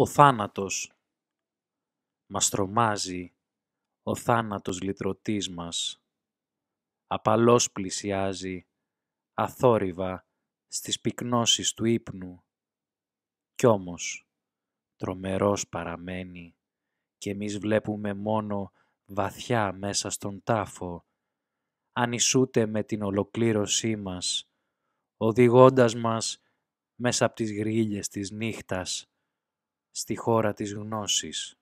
Ο θάνατος μας τρομάζει, ο θάνατος λυτρωτής μας. Απαλός πλησιάζει, αθόρυβα, στις πυκνώσεις του ύπνου. Κι όμως, τρομερός παραμένει και εμείς βλέπουμε μόνο βαθιά μέσα στον τάφο, ανισούται με την ολοκλήρωσή μας, οδηγώντας μας μέσα από τις γρίλες της νύχτας, στη χώρα της γνώσης.